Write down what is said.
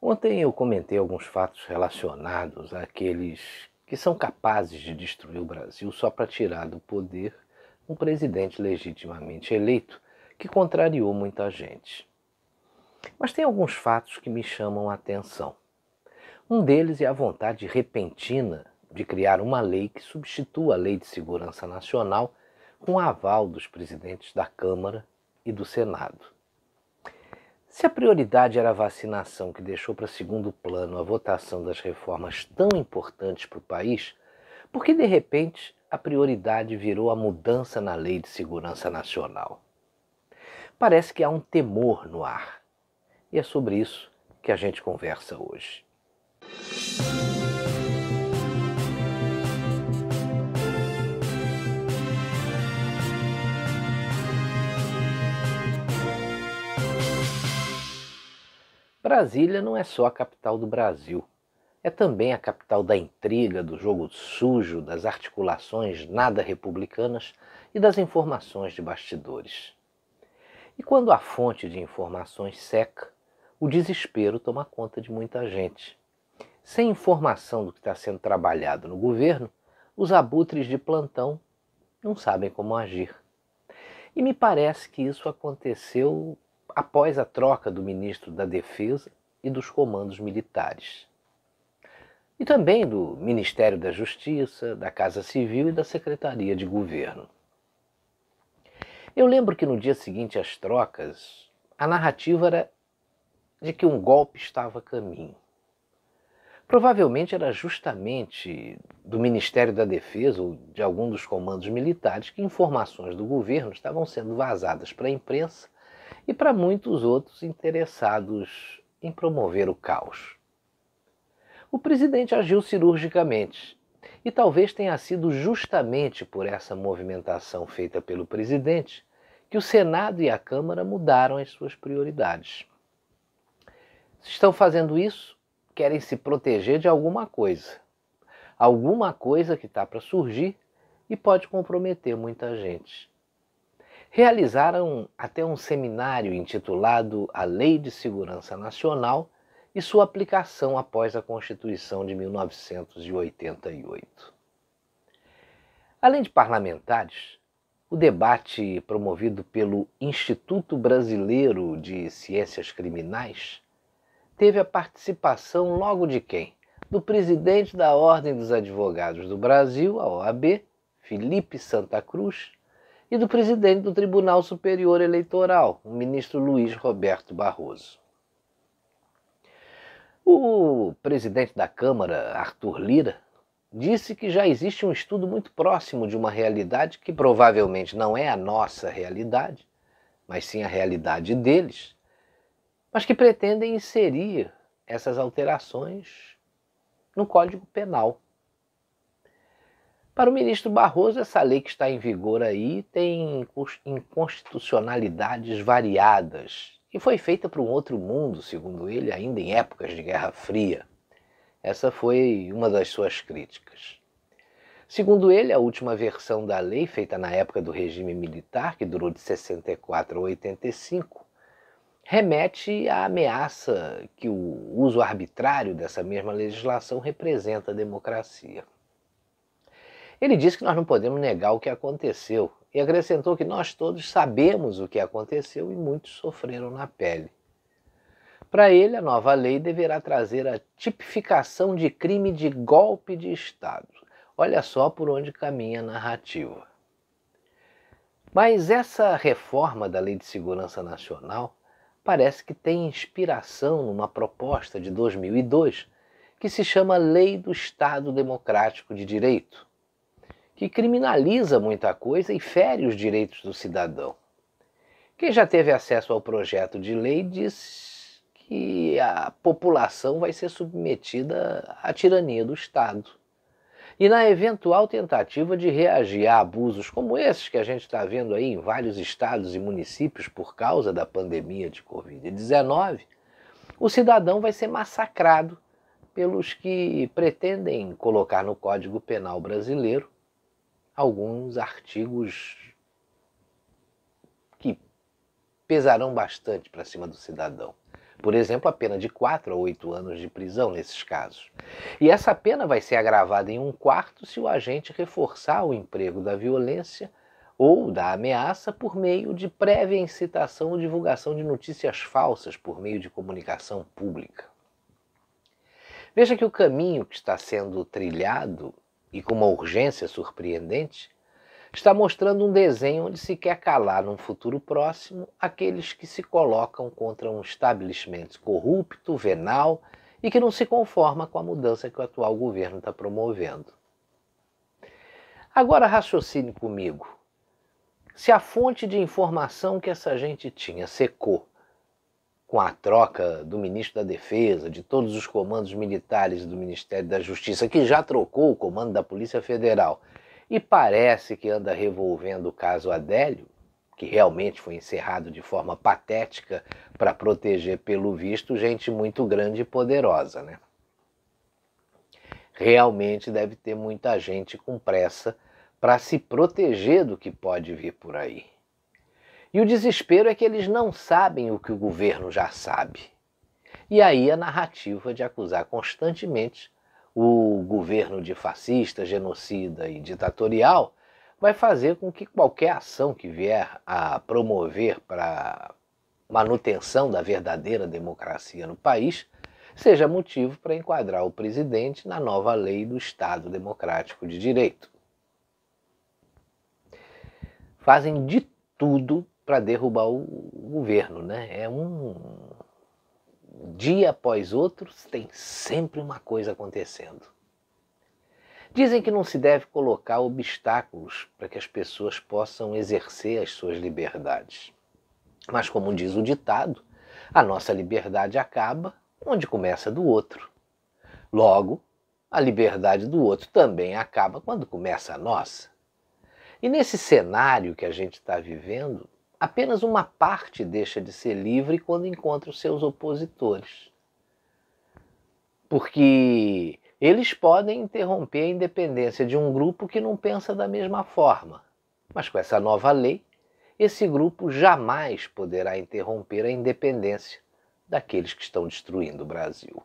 Ontem eu comentei alguns fatos relacionados àqueles que são capazes de destruir o Brasil só para tirar do poder um presidente legitimamente eleito que contrariou muita gente. Mas tem alguns fatos que me chamam a atenção. Um deles é a vontade repentina de criar uma lei que substitua a Lei de Segurança Nacional com o aval dos presidentes da Câmara e do Senado. Se a prioridade era a vacinação, que deixou para segundo plano a votação das reformas tão importantes para o país, por que de repente a prioridade virou a mudança na Lei de Segurança Nacional? Parece que há um temor no ar. E é sobre isso que a gente conversa hoje. Brasília não é só a capital do Brasil, é também a capital da intriga, do jogo sujo, das articulações nada republicanas e das informações de bastidores. E quando a fonte de informações seca, o desespero toma conta de muita gente. Sem informação do que está sendo trabalhado no governo, os abutres de plantão não sabem como agir. E me parece que isso aconteceu após a troca do ministro da Defesa e dos comandos militares. E também do Ministério da Justiça, da Casa Civil e da Secretaria de Governo. Eu lembro que no dia seguinte às trocas, a narrativa era de que um golpe estava a caminho. Provavelmente era justamente do Ministério da Defesa ou de algum dos comandos militares que informações do governo estavam sendo vazadas para a imprensa e para muitos outros interessados em promover o caos. O presidente agiu cirurgicamente, e talvez tenha sido justamente por essa movimentação feita pelo presidente que o Senado e a Câmara mudaram as suas prioridades. Se estão fazendo isso, querem se proteger de alguma coisa. Alguma coisa que está para surgir e pode comprometer muita gente realizaram até um seminário intitulado A Lei de Segurança Nacional e sua aplicação após a Constituição de 1988. Além de parlamentares, o debate promovido pelo Instituto Brasileiro de Ciências Criminais teve a participação logo de quem? Do presidente da Ordem dos Advogados do Brasil, a OAB, Felipe Santa Cruz, e do presidente do Tribunal Superior Eleitoral, o ministro Luiz Roberto Barroso. O presidente da Câmara, Arthur Lira, disse que já existe um estudo muito próximo de uma realidade que provavelmente não é a nossa realidade, mas sim a realidade deles, mas que pretendem inserir essas alterações no Código Penal. Para o ministro Barroso, essa lei que está em vigor aí tem inconstitucionalidades variadas e foi feita para um outro mundo, segundo ele, ainda em épocas de Guerra Fria. Essa foi uma das suas críticas. Segundo ele, a última versão da lei, feita na época do regime militar, que durou de 64 a 85, remete à ameaça que o uso arbitrário dessa mesma legislação representa à democracia. Ele disse que nós não podemos negar o que aconteceu e acrescentou que nós todos sabemos o que aconteceu e muitos sofreram na pele. Para ele, a nova lei deverá trazer a tipificação de crime de golpe de Estado. Olha só por onde caminha a narrativa. Mas essa reforma da Lei de Segurança Nacional parece que tem inspiração numa proposta de 2002 que se chama Lei do Estado Democrático de Direito, que criminaliza muita coisa e fere os direitos do cidadão. Quem já teve acesso ao projeto de lei diz que a população vai ser submetida à tirania do Estado. E na eventual tentativa de reagir a abusos como esses que a gente está vendo aí em vários estados e municípios por causa da pandemia de Covid-19, o cidadão vai ser massacrado pelos que pretendem colocar no Código Penal brasileiro alguns artigos que pesarão bastante para cima do cidadão. Por exemplo, a pena de 4 a 8 anos de prisão nesses casos. E essa pena vai ser agravada em um quarto se o agente reforçar o emprego da violência ou da ameaça por meio de prévia incitação ou divulgação de notícias falsas por meio de comunicação pública. Veja que o caminho que está sendo trilhado e com uma urgência surpreendente, está mostrando um desenho onde se quer calar num futuro próximo aqueles que se colocam contra um estabelecimento corrupto, venal e que não se conforma com a mudança que o atual governo está promovendo. Agora raciocine comigo. Se a fonte de informação que essa gente tinha secou com a troca do ministro da Defesa, de todos os comandos militares do Ministério da Justiça, que já trocou o comando da Polícia Federal, e parece que anda revolvendo o caso Adélio, que realmente foi encerrado de forma patética para proteger, pelo visto, gente muito grande e poderosa, né? Realmente deve ter muita gente com pressa para se proteger do que pode vir por aí. E o desespero é que eles não sabem o que o governo já sabe. E aí a narrativa de acusar constantemente o governo de fascista, genocida e ditatorial vai fazer com que qualquer ação que vier a promover para manutenção da verdadeira democracia no país seja motivo para enquadrar o presidente na nova lei do Estado Democrático de Direito. Fazem de tudo para derrubar o, o governo, né? É um dia após outro tem sempre uma coisa acontecendo. Dizem que não se deve colocar obstáculos para que as pessoas possam exercer as suas liberdades. Mas, como diz o ditado, a nossa liberdade acaba onde começa do outro. Logo, a liberdade do outro também acaba quando começa a nossa. E nesse cenário que a gente está vivendo, Apenas uma parte deixa de ser livre quando encontra os seus opositores. Porque eles podem interromper a independência de um grupo que não pensa da mesma forma. Mas com essa nova lei, esse grupo jamais poderá interromper a independência daqueles que estão destruindo o Brasil.